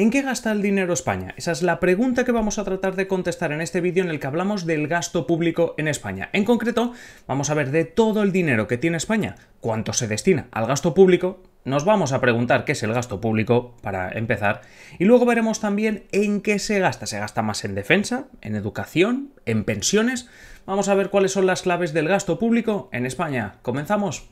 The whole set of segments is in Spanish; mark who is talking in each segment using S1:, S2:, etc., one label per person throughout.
S1: ¿En qué gasta el dinero España? Esa es la pregunta que vamos a tratar de contestar en este vídeo en el que hablamos del gasto público en España. En concreto, vamos a ver de todo el dinero que tiene España, cuánto se destina al gasto público, nos vamos a preguntar qué es el gasto público, para empezar, y luego veremos también en qué se gasta. ¿Se gasta más en defensa, en educación, en pensiones? Vamos a ver cuáles son las claves del gasto público en España. ¿Comenzamos?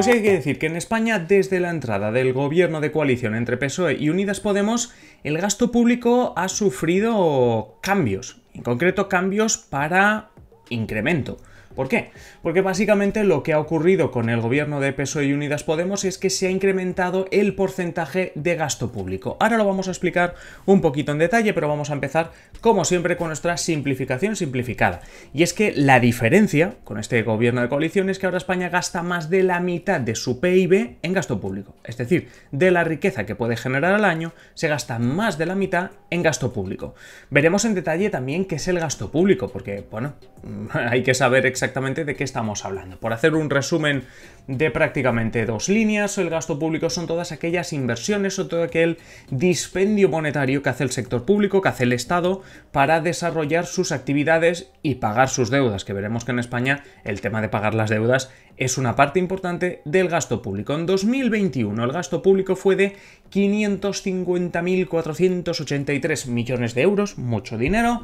S1: Pues hay que decir que en España, desde la entrada del gobierno de coalición entre PSOE y Unidas Podemos, el gasto público ha sufrido cambios, en concreto cambios para incremento. ¿Por qué? Porque básicamente lo que ha ocurrido con el gobierno de PSOE y Unidas Podemos es que se ha incrementado el porcentaje de gasto público. Ahora lo vamos a explicar un poquito en detalle, pero vamos a empezar como siempre con nuestra simplificación simplificada. Y es que la diferencia con este gobierno de coalición es que ahora España gasta más de la mitad de su PIB en gasto público. Es decir, de la riqueza que puede generar al año, se gasta más de la mitad en gasto público. Veremos en detalle también qué es el gasto público, porque, bueno, hay que saber exactamente exactamente de qué estamos hablando. Por hacer un resumen de prácticamente dos líneas, el gasto público son todas aquellas inversiones o todo aquel dispendio monetario que hace el sector público, que hace el Estado, para desarrollar sus actividades y pagar sus deudas, que veremos que en España el tema de pagar las deudas es una parte importante del gasto público. En 2021 el gasto público fue de 550.483 millones de euros, mucho dinero,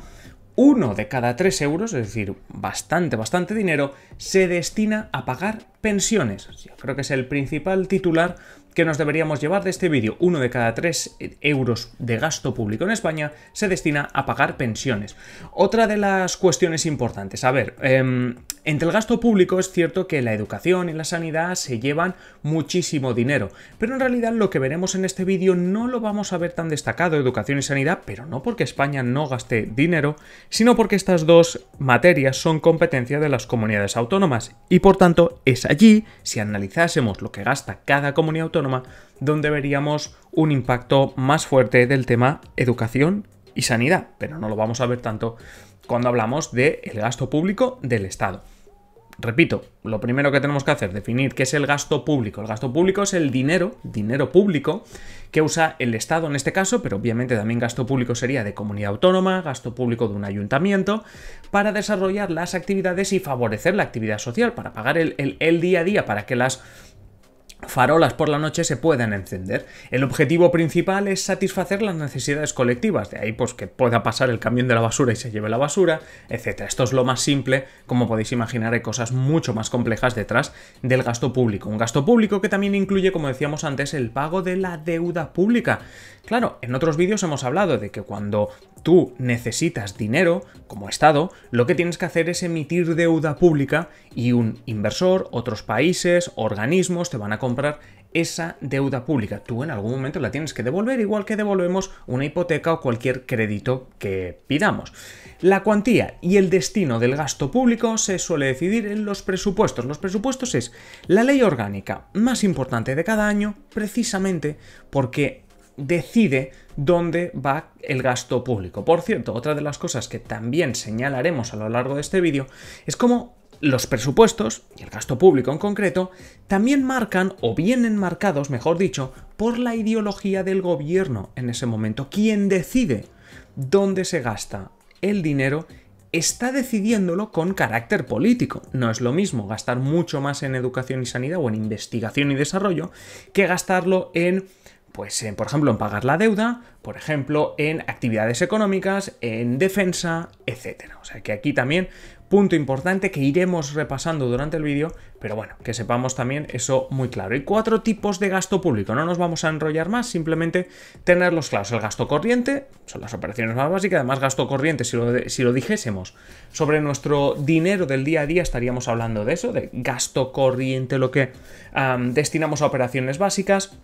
S1: uno de cada tres euros, es decir, bastante, bastante dinero, se destina a pagar pensiones. Yo creo que es el principal titular que nos deberíamos llevar de este vídeo, uno de cada tres eh, euros de gasto público en España se destina a pagar pensiones. Otra de las cuestiones importantes, a ver, em, entre el gasto público es cierto que la educación y la sanidad se llevan muchísimo dinero, pero en realidad lo que veremos en este vídeo no lo vamos a ver tan destacado, educación y sanidad, pero no porque España no gaste dinero, sino porque estas dos materias son competencia de las comunidades autónomas y por tanto es allí, si analizásemos lo que gasta cada comunidad autónoma, donde veríamos un impacto más fuerte del tema educación y sanidad, pero no lo vamos a ver tanto cuando hablamos del gasto público del Estado. Repito, lo primero que tenemos que hacer definir qué es el gasto público. El gasto público es el dinero, dinero público, que usa el Estado en este caso, pero obviamente también gasto público sería de comunidad autónoma, gasto público de un ayuntamiento, para desarrollar las actividades y favorecer la actividad social, para pagar el día a día, para que las farolas por la noche se puedan encender. El objetivo principal es satisfacer las necesidades colectivas, de ahí pues que pueda pasar el camión de la basura y se lleve la basura, etc. Esto es lo más simple, como podéis imaginar hay cosas mucho más complejas detrás del gasto público. Un gasto público que también incluye, como decíamos antes, el pago de la deuda pública. Claro, en otros vídeos hemos hablado de que cuando tú necesitas dinero como Estado, lo que tienes que hacer es emitir deuda pública y un inversor, otros países, organismos te van a comprar esa deuda pública. Tú en algún momento la tienes que devolver, igual que devolvemos una hipoteca o cualquier crédito que pidamos. La cuantía y el destino del gasto público se suele decidir en los presupuestos. Los presupuestos es la ley orgánica más importante de cada año, precisamente porque decide dónde va el gasto público. Por cierto, otra de las cosas que también señalaremos a lo largo de este vídeo es cómo los presupuestos, y el gasto público en concreto, también marcan, o vienen marcados, mejor dicho, por la ideología del gobierno en ese momento. Quien decide dónde se gasta el dinero está decidiéndolo con carácter político. No es lo mismo gastar mucho más en educación y sanidad o en investigación y desarrollo que gastarlo en pues por ejemplo, en pagar la deuda, por ejemplo, en actividades económicas, en defensa, etc. O sea que aquí también punto importante que iremos repasando durante el vídeo, pero bueno, que sepamos también eso muy claro. Hay cuatro tipos de gasto público, no nos vamos a enrollar más, simplemente tenerlos claros. El gasto corriente, son las operaciones más básicas, además gasto corriente, si lo, dijésemos sobre nuestro dinero del día a día, estaríamos hablando de eso, de gasto corriente, lo que destinamos a operaciones básicas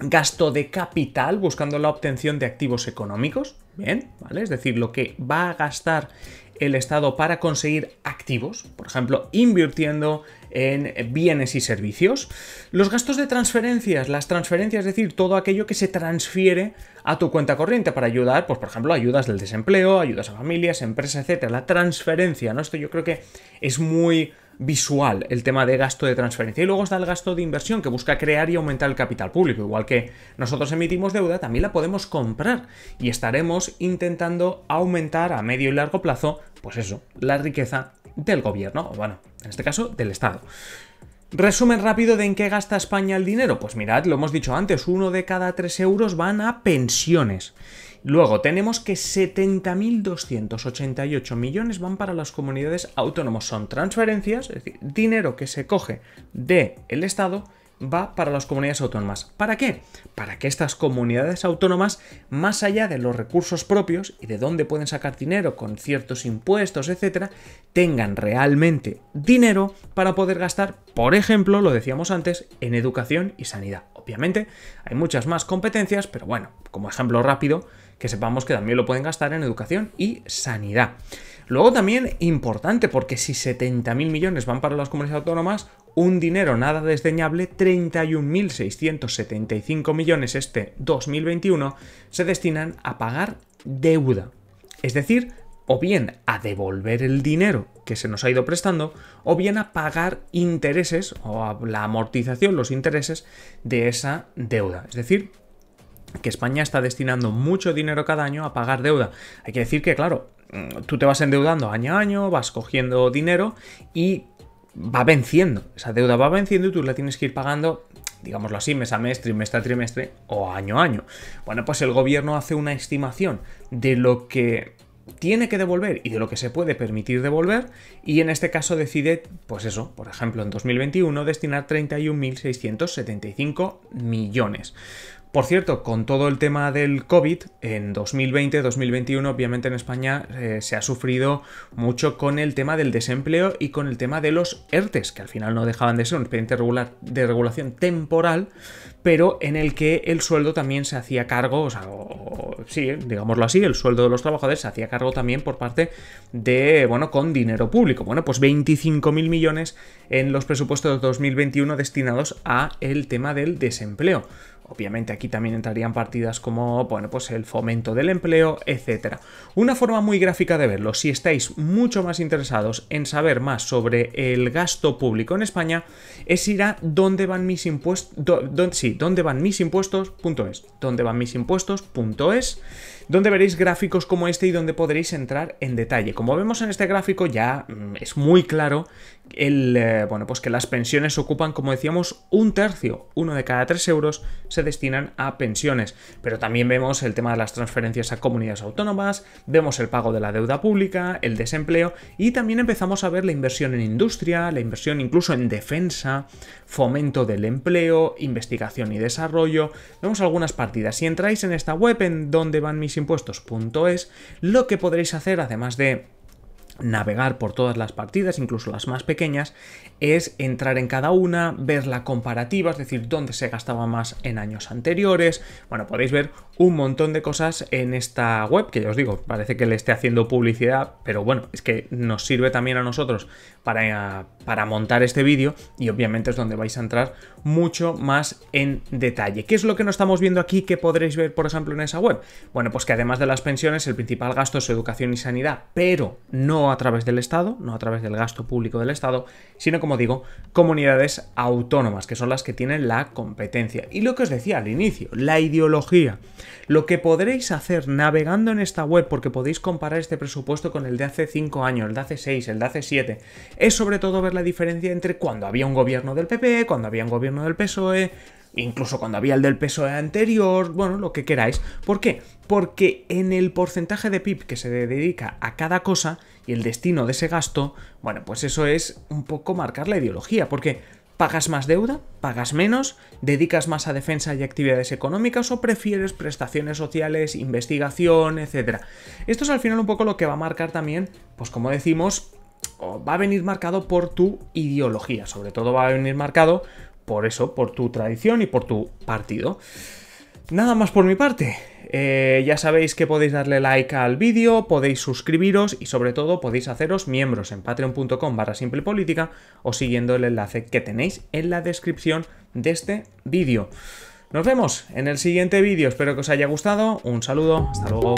S1: gasto de capital buscando la obtención de activos económicos, bien, ¿vale? Es decir, lo que va a gastar el Estado para conseguir activos, por ejemplo, invirtiendo en bienes y servicios. Los gastos de transferencias, las transferencias, es decir, todo aquello que se transfiere a tu cuenta corriente para ayudar, pues por ejemplo, ayudas del desempleo, ayudas a familias, empresas, etcétera. La transferencia, ¿no? Esto yo creo que es muy visual el tema de gasto de transferencia. Y luego está el gasto de inversión que busca crear y aumentar el capital público. Igual que nosotros emitimos deuda, también la podemos comprar y estaremos intentando aumentar a medio y largo plazo, pues eso, la riqueza del gobierno, o bueno, en este caso del Estado. Resumen rápido de en qué gasta España el dinero. Pues mirad, lo hemos dicho antes, uno de cada tres euros van a pensiones. Luego tenemos que 70.288 millones van para las comunidades autónomas. Son transferencias, es decir, dinero que se coge del el Estado va para las comunidades autónomas. ¿Para qué? Para que estas comunidades autónomas, más allá de los recursos propios y de dónde pueden sacar dinero con ciertos impuestos, etcétera, tengan realmente dinero para poder gastar, por ejemplo, lo decíamos antes, en educación y sanidad. Obviamente, hay muchas más competencias, pero bueno, como ejemplo rápido, que sepamos que también lo pueden gastar en educación y sanidad. Luego también importante, porque si 70.000 millones van para las comunidades autónomas, un dinero nada desdeñable, 31.675 millones este 2021, se destinan a pagar deuda. Es decir, o bien a devolver el dinero que se nos ha ido prestando, o bien a pagar intereses o la amortización, los intereses de esa deuda. Es decir, que España está destinando mucho dinero cada año a pagar deuda. Hay que decir que, claro, mm, tú te vas endeudando año a año, vas cogiendo dinero y va venciendo. Esa deuda va venciendo y tú la tienes que ir pagando, digámoslo así, mes a mes, trimestre a trimestre o año a año. Bueno, pues el gobierno hace una estimación de lo que tiene que devolver y de lo que se puede permitir devolver y en este caso decide, pues eso, por ejemplo en 2021 destinar 31.675 millones. Por cierto, con todo el tema del COVID, en 2020-2021 obviamente en España eh, se ha sufrido mucho con el tema del desempleo y con el tema de los ERTES, que al final no dejaban de ser un expediente de regulación temporal, pero en el que el sueldo también se hacía cargo, o sea, sí, digámoslo así, el sueldo de los trabajadores se hacía cargo también por parte de, bueno, con dinero público. Bueno, pues 25.000 millones en los presupuestos de 2021 destinados a el tema del desempleo Obviamente aquí también entrarían partidas como, bueno, pues el fomento del empleo, etc. Una forma muy gráfica de verlo, si estáis mucho más interesados en saber más sobre el gasto público en España, es ir a dónde van mis impuestos, dónde van mis dónde van mis impuestos.es donde veréis gráficos como este y donde podréis entrar en detalle. Como vemos en este gráfico ya mm, es muy claro el, eh, bueno, pues que las pensiones ocupan, como decíamos, un tercio, uno de cada tres euros se destinan a pensiones. Pero también vemos el tema de las transferencias a comunidades autónomas, vemos el pago de la deuda pública, el desempleo y también empezamos a ver la inversión en industria, la inversión incluso en defensa, fomento del empleo, investigación y desarrollo. Vemos algunas partidas. Si entráis en esta web en donde van mis impuestos.es, lo que podréis hacer además de navegar por todas las partidas, incluso las más pequeñas, es entrar en cada una, ver la comparativa, es decir, dónde se gastaba más en años anteriores. Bueno, podéis ver un montón de cosas en esta web, que ya os digo, parece que le esté haciendo publicidad, pero bueno, es que nos sirve también a nosotros para, para montar este vídeo y obviamente es donde vais a entrar mucho más en detalle. ¿Qué es lo que no estamos viendo aquí que podréis ver, por ejemplo, en esa web? Bueno, pues que además de las pensiones, el principal gasto es educación y sanidad, pero no a través del Estado, no a través del gasto público del Estado, sino como digo, comunidades autónomas, que son las que tienen la competencia. Y lo que os decía al inicio, la ideología. Lo que podréis hacer navegando en esta web, porque podéis comparar este presupuesto con el de hace 5 años, el de hace 6, el de hace 7, es sobre todo ver la diferencia entre cuando había un gobierno del PP, cuando había un gobierno del PSOE, incluso cuando había el del peso anterior, bueno, lo que queráis. ¿Por qué? Porque en el porcentaje de PIB que se dedica a cada cosa y el destino de ese gasto, bueno, pues eso es un poco marcar la ideología, porque ¿Pagas más deuda? ¿Pagas menos? ¿Dedicas más a defensa y actividades económicas o prefieres prestaciones sociales, investigación, etcétera? Esto es al final un poco lo que va a marcar también, pues como decimos, va a venir marcado por tu ideología, sobre todo va a venir marcado por eso, por tu tradición y por tu partido. Nada más por mi parte. Eh, ya sabéis que podéis darle like al vídeo, podéis suscribiros y sobre todo podéis haceros miembros en patreon.com barra o siguiendo el enlace que tenéis en la descripción de este vídeo. Nos vemos en el siguiente vídeo, espero que os haya gustado, un saludo, hasta luego.